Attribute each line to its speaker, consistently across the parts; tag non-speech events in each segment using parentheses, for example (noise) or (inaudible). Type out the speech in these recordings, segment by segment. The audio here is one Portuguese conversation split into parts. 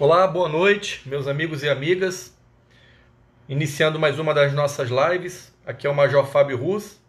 Speaker 1: Olá, boa noite, meus amigos e amigas. Iniciando mais uma das nossas lives. Aqui é o Major Fábio Rus,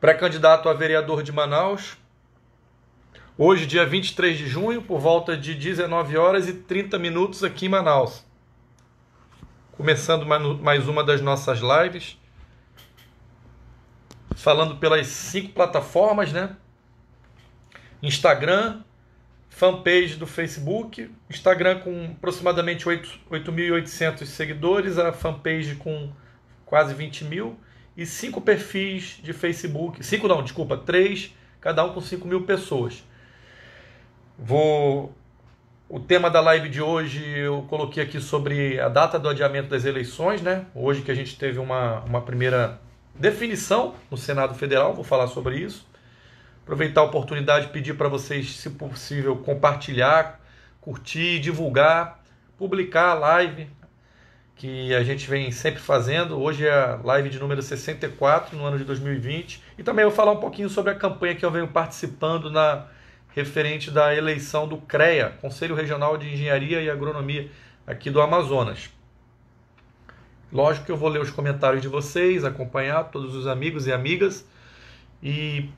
Speaker 1: pré-candidato a vereador de Manaus. Hoje, dia 23 de junho, por volta de 19 horas e 30 minutos aqui em Manaus. Começando mais uma das nossas lives falando pelas cinco plataformas, né? Instagram, fanpage do Facebook, Instagram com aproximadamente 8.800 seguidores, a fanpage com quase 20 mil e cinco perfis de Facebook, cinco não, desculpa, três, cada um com 5 mil pessoas. Vou o tema da live de hoje eu coloquei aqui sobre a data do adiamento das eleições, né? Hoje que a gente teve uma, uma primeira definição no Senado Federal, vou falar sobre isso. Aproveitar a oportunidade pedir para vocês, se possível, compartilhar, curtir, divulgar, publicar a live que a gente vem sempre fazendo. Hoje é a live de número 64 no ano de 2020. E também vou falar um pouquinho sobre a campanha que eu venho participando na referente da eleição do CREA, Conselho Regional de Engenharia e Agronomia aqui do Amazonas. Lógico que eu vou ler os comentários de vocês, acompanhar todos os amigos e amigas e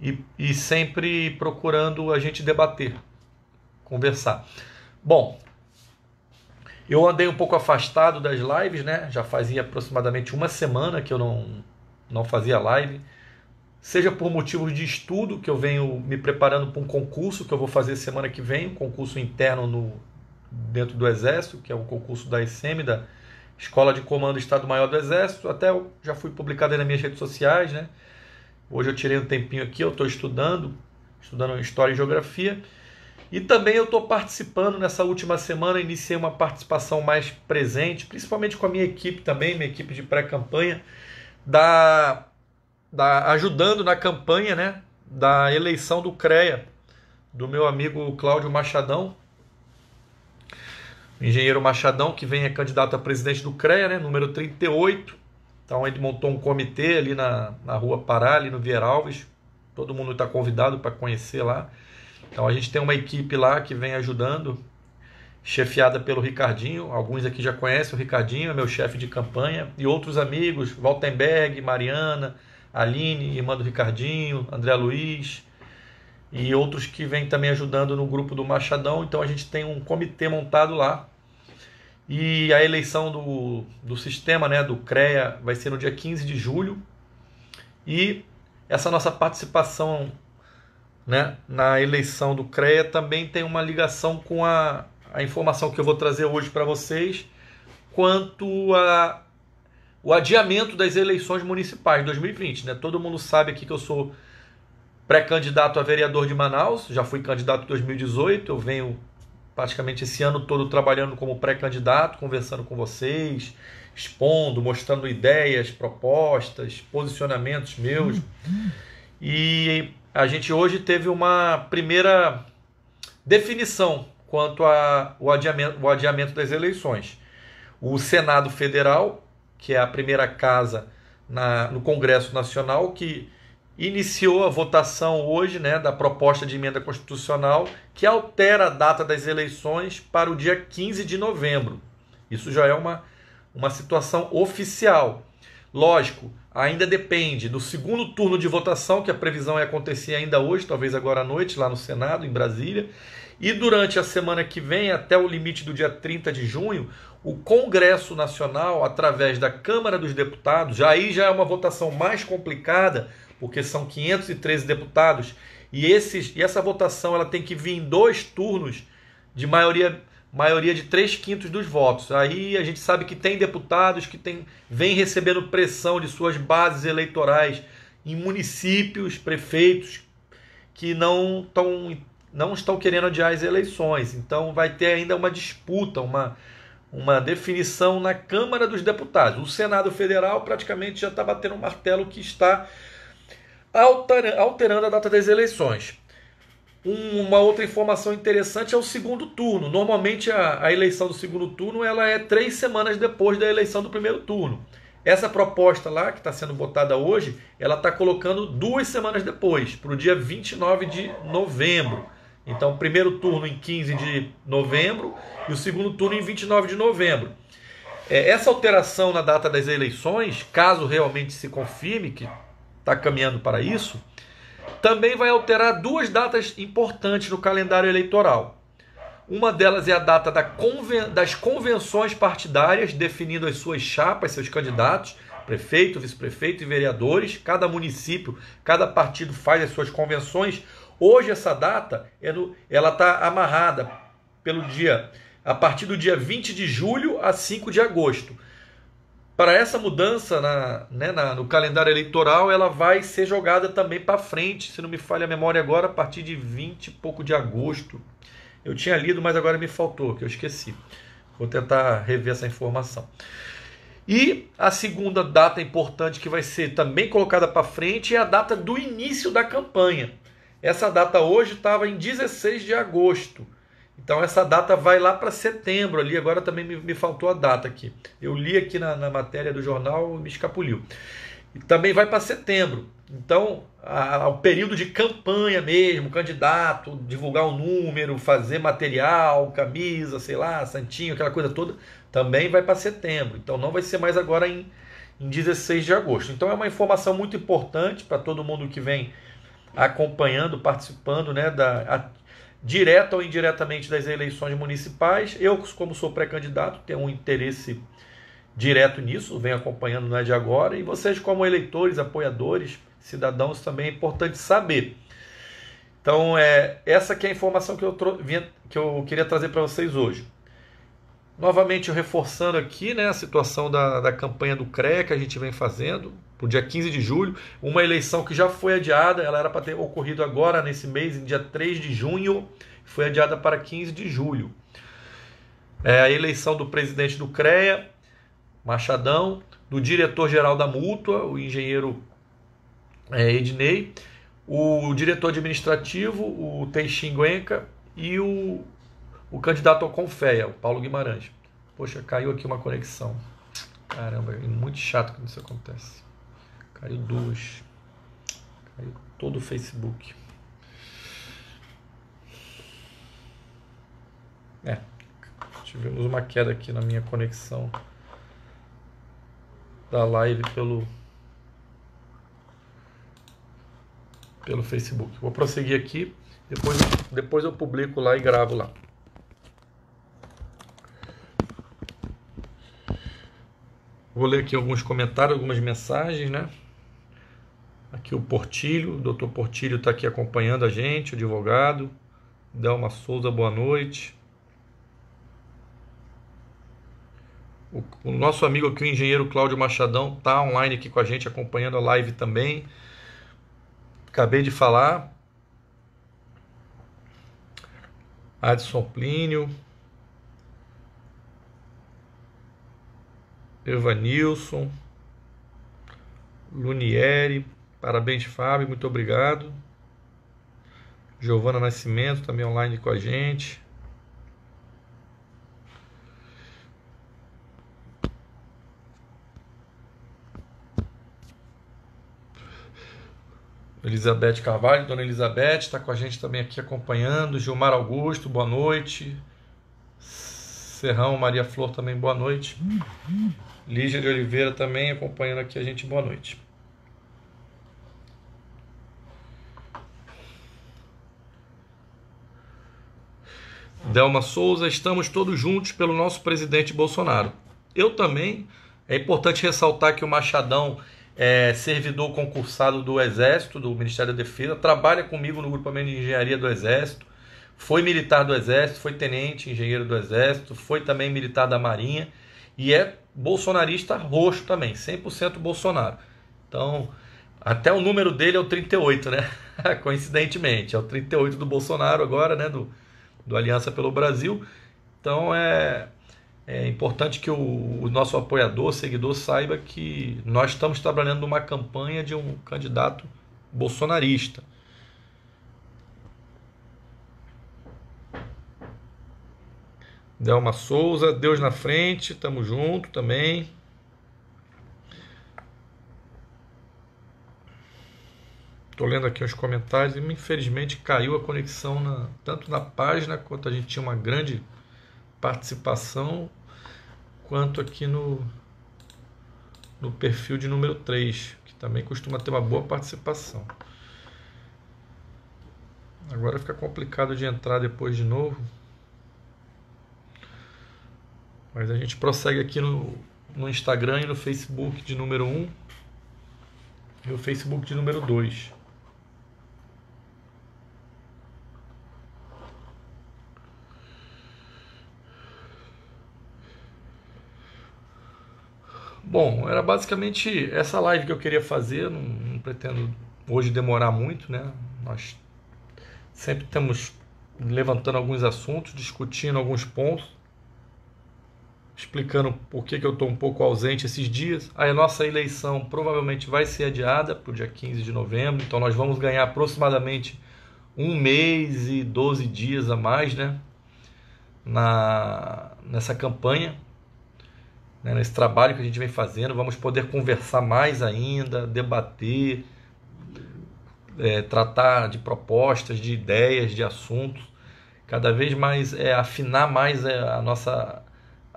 Speaker 1: e, e sempre procurando a gente debater, conversar. Bom, eu andei um pouco afastado das lives, né? Já fazia aproximadamente uma semana que eu não, não fazia live. Seja por motivos de estudo, que eu venho me preparando para um concurso que eu vou fazer semana que vem, um concurso interno no, dentro do Exército, que é o concurso da ECM, da Escola de Comando Estado-Maior do Exército. Até já fui publicado nas minhas redes sociais, né? Hoje eu tirei um tempinho aqui, eu estou estudando, estudando História e Geografia. E também eu estou participando nessa última semana, iniciei uma participação mais presente, principalmente com a minha equipe também, minha equipe de pré-campanha, da, da ajudando na campanha né, da eleição do CREA, do meu amigo Cláudio Machadão, engenheiro Machadão, que vem é candidato a presidente do CREA, né, número 38. Então ele montou um comitê ali na, na rua Pará, ali no Vieira Alves. Todo mundo está convidado para conhecer lá. Então a gente tem uma equipe lá que vem ajudando, chefiada pelo Ricardinho. Alguns aqui já conhecem o Ricardinho, é meu chefe de campanha. E outros amigos, Waltenberg, Mariana, Aline, irmã do Ricardinho, André Luiz e outros que vêm também ajudando no grupo do Machadão. Então a gente tem um comitê montado lá e a eleição do, do sistema, né, do CREA, vai ser no dia 15 de julho. E essa nossa participação né, na eleição do CREA também tem uma ligação com a, a informação que eu vou trazer hoje para vocês quanto a o adiamento das eleições municipais de 2020. Né? Todo mundo sabe aqui que eu sou pré-candidato a vereador de Manaus, já fui candidato em 2018, eu venho praticamente esse ano todo trabalhando como pré-candidato, conversando com vocês, expondo, mostrando ideias, propostas, posicionamentos meus. E a gente hoje teve uma primeira definição quanto ao adiamento, o adiamento das eleições. O Senado Federal, que é a primeira casa na, no Congresso Nacional, que iniciou a votação hoje né, da proposta de emenda constitucional que altera a data das eleições para o dia 15 de novembro. Isso já é uma, uma situação oficial. Lógico, ainda depende do segundo turno de votação, que a previsão é acontecer ainda hoje, talvez agora à noite, lá no Senado, em Brasília. E durante a semana que vem, até o limite do dia 30 de junho, o Congresso Nacional, através da Câmara dos Deputados, já aí já é uma votação mais complicada, porque são 513 deputados e, esses, e essa votação ela tem que vir em dois turnos de maioria maioria de 3 quintos dos votos. Aí a gente sabe que tem deputados que tem, vem recebendo pressão de suas bases eleitorais em municípios, prefeitos que não, tão, não estão querendo adiar as eleições. Então vai ter ainda uma disputa, uma, uma definição na Câmara dos Deputados. O Senado Federal praticamente já está batendo um martelo que está alterando a data das eleições. uma outra informação interessante é o segundo turno. Normalmente a, a eleição do segundo turno ela é três semanas depois da eleição do primeiro turno. Essa proposta lá, que está sendo votada hoje, ela está colocando duas semanas depois, para o dia 29 de novembro. Então, primeiro turno em 15 de novembro e o segundo turno em 29 de novembro. É, essa alteração na data das eleições, caso realmente se confirme, que está caminhando para isso, também vai alterar duas datas importantes no calendário eleitoral. Uma delas é a data da conven das convenções partidárias, definindo as suas chapas, seus candidatos, prefeito, vice-prefeito e vereadores. Cada município, cada partido faz as suas convenções. Hoje essa data é no, ela está amarrada pelo dia a partir do dia 20 de julho a 5 de agosto para essa mudança na, né, na, no calendário eleitoral, ela vai ser jogada também para frente, se não me falha a memória agora, a partir de 20 e pouco de agosto. Eu tinha lido, mas agora me faltou, que eu esqueci. Vou tentar rever essa informação. E a segunda data importante que vai ser também colocada para frente é a data do início da campanha. Essa data hoje estava em 16 de agosto. Então essa data vai lá para setembro ali, agora também me, me, faltou a data aqui. Eu li aqui na, na matéria do jornal, me escapuliu. E também vai para setembro. Então, o período de campanha mesmo, candidato, divulgar o número, fazer material, camisa, sei lá, santinho, aquela coisa toda, também vai para setembro. Então não vai ser mais agora em, em 16 de agosto. Então é uma informação muito importante para todo mundo que vem acompanhando, participando né, da, a, direta ou indiretamente das eleições municipais. Eu, como sou pré-candidato, tenho um interesse direto nisso, venho acompanhando não é de agora, e vocês como eleitores, apoiadores, cidadãos também é importante saber. Então, é, essa que é a informação que eu, que eu queria trazer para vocês hoje. Novamente, reforçando aqui né, a situação da, da campanha do CREA que a gente vem fazendo, para o dia 15 de julho, uma eleição que já foi adiada, ela era para ter ocorrido agora, nesse mês, em dia 3 de junho, foi adiada para 15 de julho. É a eleição do presidente do CREA, Machadão, do diretor-geral da Mútua, o engenheiro é, Ednei, o diretor administrativo, o Teixin Guenca, e o o candidato ao Confeia, o Paulo Guimarães. Poxa, caiu aqui uma conexão. Caramba, é muito chato quando isso acontece. Caiu duas. Caiu todo o Facebook. É, tivemos uma queda aqui na minha conexão da live pelo pelo Facebook. Vou prosseguir aqui, depois, depois eu publico lá e gravo lá. Vou ler aqui alguns comentários, algumas mensagens, né? Aqui o Portilho, o doutor Portilho está aqui acompanhando a gente, o advogado. Delma Souza, boa noite. O, o nosso amigo aqui, o engenheiro Cláudio Machadão, está online aqui com a gente, acompanhando a live também. Acabei de falar. Adson Plínio, Evanilson, Lunieri, parabéns Fábio, muito obrigado. Giovana Nascimento também online com a gente. Elizabeth Carvalho, Dona Elizabeth está com a gente também aqui acompanhando. Gilmar Augusto, boa noite. Serrão Maria Flor também, boa noite. Uhum. Lígia de Oliveira também acompanhando aqui a gente. Boa noite. Delma Souza, estamos todos juntos pelo nosso presidente Bolsonaro. Eu também. É importante ressaltar que o Machadão é servidor concursado do Exército, do Ministério da Defesa, trabalha comigo no grupamento de engenharia do Exército, foi militar do Exército, foi tenente engenheiro do Exército, foi também militar da Marinha e é bolsonarista roxo também, 100% Bolsonaro. Então, até o número dele é o 38, né? (laughs) Coincidentemente, é o 38 do Bolsonaro agora, né? Do, do Aliança pelo Brasil. Então, é, é importante que o, o nosso apoiador, seguidor, saiba que nós estamos trabalhando numa campanha de um candidato bolsonarista. Delma Souza, Deus na frente, tamo junto também. Tô lendo aqui os comentários e infelizmente caiu a conexão na, tanto na página quanto a gente tinha uma grande participação, quanto aqui no, no perfil de número 3, que também costuma ter uma boa participação. Agora fica complicado de entrar depois de novo. Mas a gente prossegue aqui no, no Instagram e no Facebook de número 1 um, e o Facebook de número 2. Bom, era basicamente essa live que eu queria fazer, não, não pretendo hoje demorar muito, né? Nós sempre estamos levantando alguns assuntos, discutindo alguns pontos explicando por que, que eu estou um pouco ausente esses dias. A nossa eleição provavelmente vai ser adiada para o dia 15 de novembro, então nós vamos ganhar aproximadamente um mês e 12 dias a mais né, na, nessa campanha, né, nesse trabalho que a gente vem fazendo. Vamos poder conversar mais ainda, debater, é, tratar de propostas, de ideias, de assuntos, cada vez mais é, afinar mais é, a nossa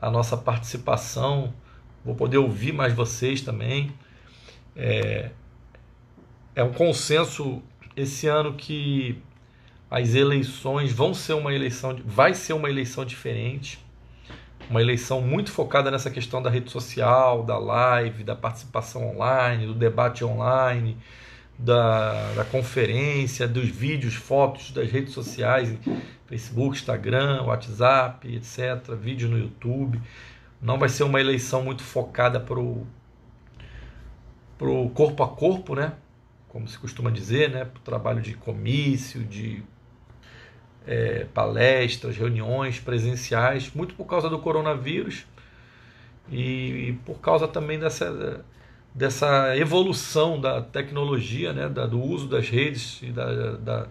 Speaker 1: a nossa participação, vou poder ouvir mais vocês também. É, é um consenso esse ano que as eleições vão ser uma eleição, vai ser uma eleição diferente, uma eleição muito focada nessa questão da rede social, da live, da participação online, do debate online, da, da conferência, dos vídeos, fotos das redes sociais, Facebook, Instagram, WhatsApp, etc., vídeo no YouTube. Não vai ser uma eleição muito focada para o corpo a corpo, né? como se costuma dizer, né? para o trabalho de comício, de é, palestras, reuniões presenciais, muito por causa do coronavírus e por causa também dessa dessa evolução da tecnologia, né, da, do uso das redes e da, da,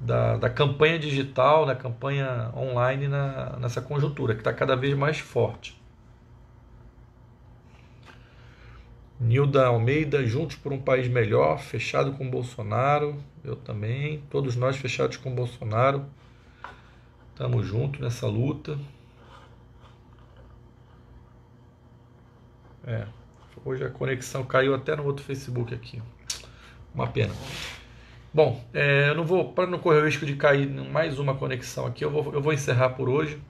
Speaker 1: da, da campanha digital, da campanha online na, nessa conjuntura, que está cada vez mais forte. Nilda Almeida, juntos por um país melhor, fechado com Bolsonaro, eu também, todos nós fechados com Bolsonaro, estamos juntos nessa luta. É. Hoje a conexão caiu até no outro Facebook aqui. Uma pena. Bom, é, eu não vou, para não correr o risco de cair mais uma conexão aqui, eu vou, eu vou encerrar por hoje.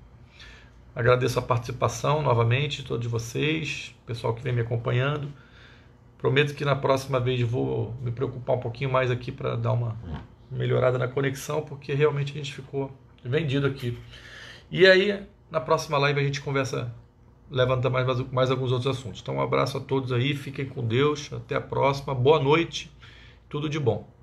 Speaker 1: Agradeço a participação novamente de todos vocês, pessoal que vem me acompanhando. Prometo que na próxima vez vou me preocupar um pouquinho mais aqui para dar uma melhorada na conexão, porque realmente a gente ficou vendido aqui. E aí, na próxima live a gente conversa levantar mais, mais alguns outros assuntos. Então, um abraço a todos aí, fiquem com Deus, até a próxima, boa noite, tudo de bom.